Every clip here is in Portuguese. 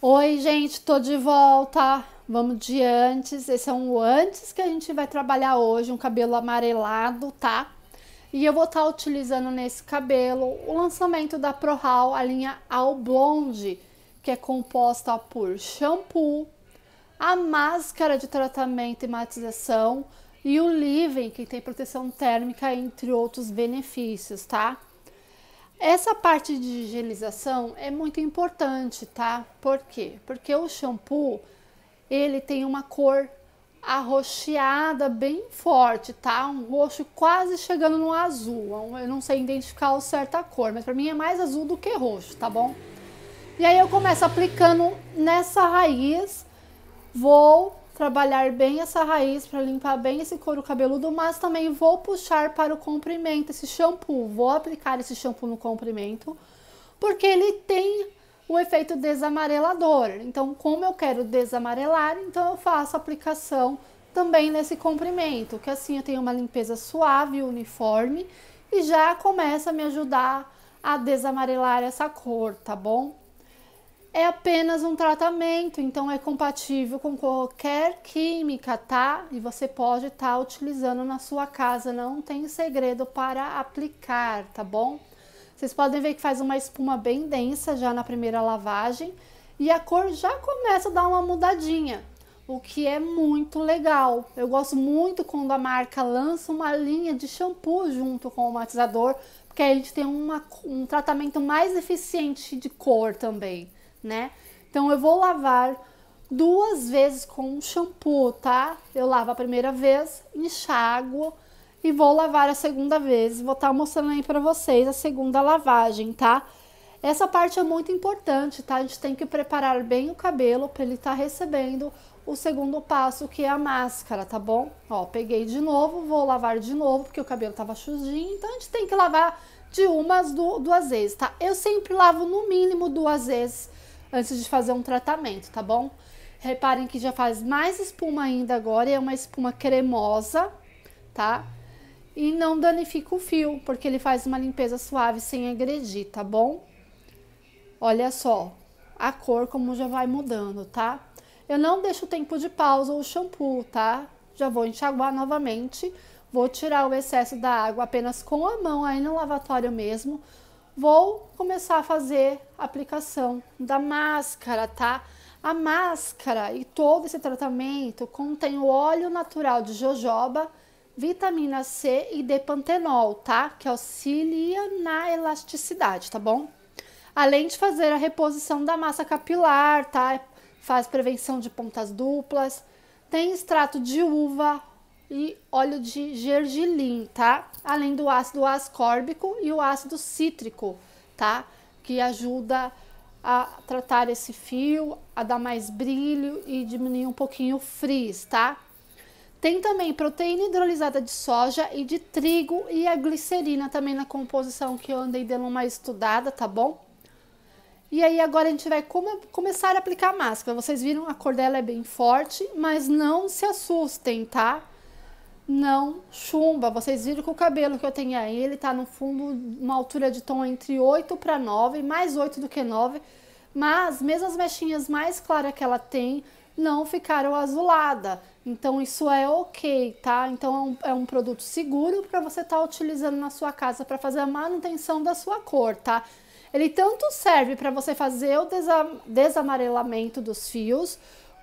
Oi, gente, tô de volta. Vamos de antes. Esse é um antes que a gente vai trabalhar hoje, um cabelo amarelado, tá? E eu vou estar tá utilizando nesse cabelo o lançamento da ProHal, a linha All Blonde, que é composta por shampoo, a máscara de tratamento e matização e o living, que tem proteção térmica, entre outros benefícios, tá? Essa parte de higienização é muito importante, tá? Por quê? Porque o shampoo ele tem uma cor arroxeada bem forte, tá? Um roxo quase chegando no azul. É eu não sei identificar o certa cor, mas para mim é mais azul do que roxo, tá bom? E aí eu começo aplicando nessa raiz, vou trabalhar bem essa raiz, para limpar bem esse couro cabeludo, mas também vou puxar para o comprimento esse shampoo. Vou aplicar esse shampoo no comprimento, porque ele tem o efeito desamarelador. Então, como eu quero desamarelar, então eu faço aplicação também nesse comprimento, que assim eu tenho uma limpeza suave, uniforme e já começa a me ajudar a desamarelar essa cor, tá bom? é apenas um tratamento, então é compatível com qualquer química, tá? E você pode estar tá utilizando na sua casa, não tem segredo para aplicar, tá bom? Vocês podem ver que faz uma espuma bem densa já na primeira lavagem e a cor já começa a dar uma mudadinha, o que é muito legal. Eu gosto muito quando a marca lança uma linha de shampoo junto com o matizador, porque aí a gente tem uma, um tratamento mais eficiente de cor também né? Então eu vou lavar duas vezes com um shampoo, tá? Eu lavo a primeira vez, enxago e vou lavar a segunda vez. Vou estar tá mostrando aí para vocês a segunda lavagem, tá? Essa parte é muito importante, tá? A gente tem que preparar bem o cabelo para ele estar tá recebendo o segundo passo, que é a máscara, tá bom? Ó, peguei de novo, vou lavar de novo, porque o cabelo tava sujinho, então a gente tem que lavar de umas duas vezes, tá? Eu sempre lavo no mínimo duas vezes, antes de fazer um tratamento, tá bom? Reparem que já faz mais espuma ainda agora e é uma espuma cremosa, tá? E não danifica o fio, porque ele faz uma limpeza suave sem agredir, tá bom? Olha só a cor como já vai mudando, tá? Eu não deixo tempo de pausa o shampoo, tá? Já vou enxaguar novamente, vou tirar o excesso da água apenas com a mão aí no lavatório mesmo, vou começar a fazer a aplicação da máscara, tá? A máscara e todo esse tratamento contém o óleo natural de jojoba, vitamina C e D-pantenol, tá? Que auxilia na elasticidade, tá bom? Além de fazer a reposição da massa capilar, tá? Faz prevenção de pontas duplas, tem extrato de uva, e óleo de gergelim, tá? Além do ácido ascórbico e o ácido cítrico, tá? Que ajuda a tratar esse fio, a dar mais brilho e diminuir um pouquinho o frizz, tá? Tem também proteína hidrolisada de soja e de trigo e a glicerina também na composição que eu andei dando uma estudada, tá bom? E aí agora a gente vai come começar a aplicar a máscara. Vocês viram a cor dela é bem forte, mas não se assustem, tá? não chumba. Vocês viram que o cabelo que eu tenho aí, ele tá no fundo, uma altura de tom entre 8 para 9, mais 8 do que 9, mas mesmo as mechinhas mais claras que ela tem, não ficaram azulada. Então isso é ok, tá? Então é um, é um produto seguro para você estar tá utilizando na sua casa para fazer a manutenção da sua cor, tá? Ele tanto serve para você fazer o desam desamarelamento dos fios,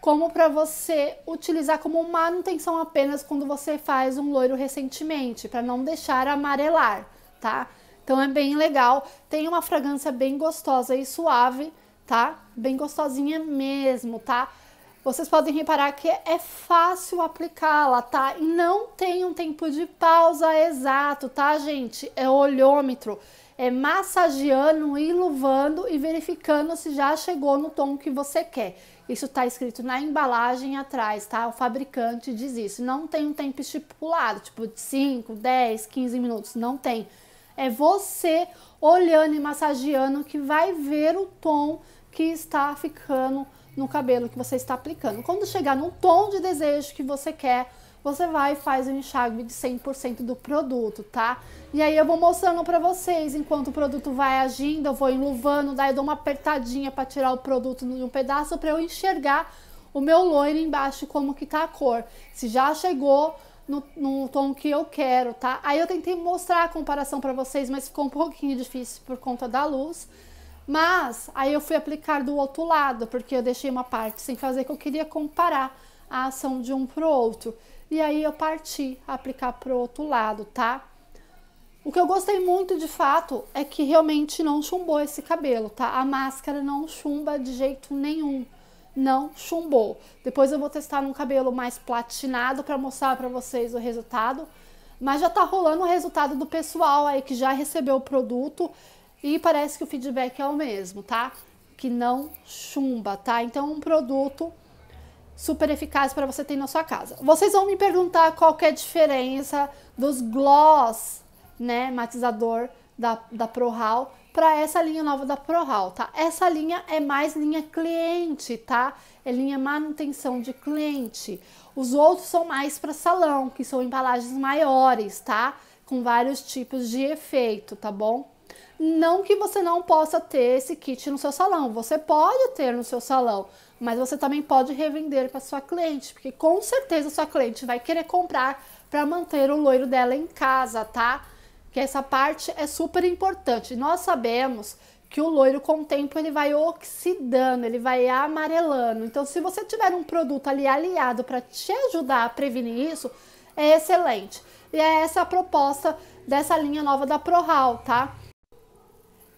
como para você utilizar como manutenção apenas quando você faz um loiro recentemente, para não deixar amarelar, tá? Então é bem legal, tem uma fragrância bem gostosa e suave, tá? Bem gostosinha mesmo, tá? Vocês podem reparar que é fácil aplicá-la, tá? E não tem um tempo de pausa exato, tá, gente? É olhômetro é, massageando, iluvando e verificando se já chegou no tom que você quer. Isso está escrito na embalagem atrás, tá? O fabricante diz isso. Não tem um tempo estipulado, tipo 5, 10, 15 minutos, não tem. É você olhando e massageando que vai ver o tom que está ficando no cabelo que você está aplicando. Quando chegar no tom de desejo que você quer, você vai e faz o um enxágue de 100% do produto, tá? E aí eu vou mostrando para vocês, enquanto o produto vai agindo, eu vou enluvando, daí eu dou uma apertadinha para tirar o produto de um pedaço para eu enxergar o meu loiro embaixo como que tá a cor. Se já chegou no, no, tom que eu quero, tá? Aí eu tentei mostrar a comparação para vocês, mas ficou um pouquinho difícil por conta da luz. Mas aí eu fui aplicar do outro lado, porque eu deixei uma parte sem fazer que eu queria comparar a ação de um pro outro. E aí eu parti aplicar pro outro lado, tá? O que eu gostei muito de fato é que realmente não chumbou esse cabelo, tá? A máscara não chumba de jeito nenhum. Não chumbou. Depois eu vou testar num cabelo mais platinado para mostrar para vocês o resultado. Mas já tá rolando o resultado do pessoal aí que já recebeu o produto e parece que o feedback é o mesmo, tá? Que não chumba, tá? Então um produto super eficaz para você ter na sua casa. Vocês vão me perguntar qual é a diferença dos gloss, né, matizador da, da ProHal para essa linha nova da ProHal, tá? Essa linha é mais linha cliente, tá? É linha manutenção de cliente. Os outros são mais para salão, que são embalagens maiores, tá? Com vários tipos de efeito, tá bom? Não que você não possa ter esse kit no seu salão, você pode ter no seu salão, mas você também pode revender para sua cliente, porque com certeza sua cliente vai querer comprar para manter o loiro dela em casa, tá? Que essa parte é super importante. Nós sabemos que o loiro com o tempo ele vai oxidando, ele vai amarelando. Então, se você tiver um produto ali aliado para te ajudar a prevenir isso, é excelente. E é essa a proposta dessa linha nova da ProHal, tá?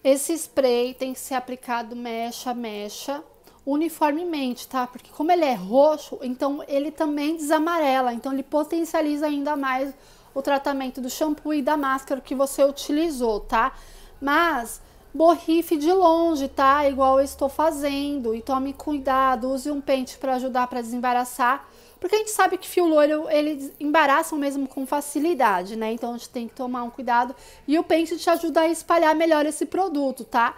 Esse spray tem que ser aplicado mecha a mecha, uniformemente, tá? Porque como ele é roxo, então ele também desamarela, então ele potencializa ainda mais o tratamento do shampoo e da máscara que você utilizou, tá? Mas borrife de longe, tá? Igual eu estou fazendo. E tome cuidado, use um pente para ajudar para desembaraçar porque a gente sabe que fio loiro, eles embaraçam mesmo com facilidade, né? Então a gente tem que tomar um cuidado. E o pente te ajuda a espalhar melhor esse produto, tá?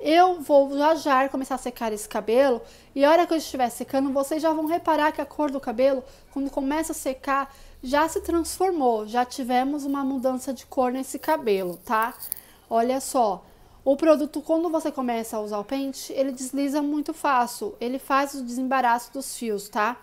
Eu vou já já começar a secar esse cabelo e a hora que eu estiver secando, vocês já vão reparar que a cor do cabelo, quando começa a secar, já se transformou, já tivemos uma mudança de cor nesse cabelo, tá? Olha só, o produto, quando você começa a usar o pente, ele desliza muito fácil, ele faz o desembaraço dos fios, tá?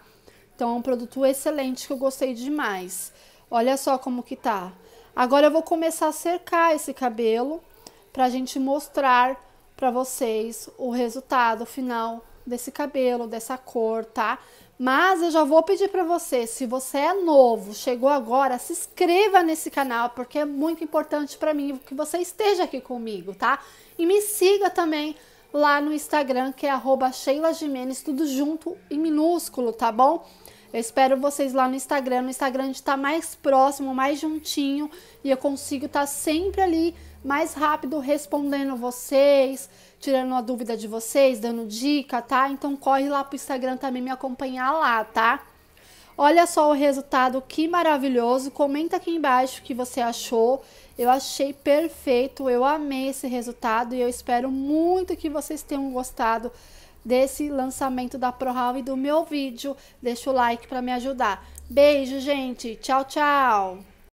Então é um produto excelente que eu gostei demais. Olha só como que tá. Agora eu vou começar a cercar esse cabelo pra gente mostrar pra vocês o resultado final desse cabelo, dessa cor, tá? Mas eu já vou pedir para você, se você é novo, chegou agora, se inscreva nesse canal, porque é muito importante para mim que você esteja aqui comigo, tá? E me siga também lá no Instagram, que é arroba Sheila Jimenez, tudo junto e minúsculo, tá bom? Eu espero vocês lá no Instagram. No Instagram a gente tá mais próximo, mais juntinho e eu consigo estar tá sempre ali mais rápido respondendo vocês, tirando a dúvida de vocês, dando dica, tá? Então corre lá pro Instagram também me acompanhar lá, tá? Olha só o resultado, que maravilhoso. Comenta aqui embaixo o que você achou. Eu achei perfeito, eu amei esse resultado e eu espero muito que vocês tenham gostado desse lançamento da ProHal e do meu vídeo. Deixa o like para me ajudar. Beijo, gente. Tchau, tchau.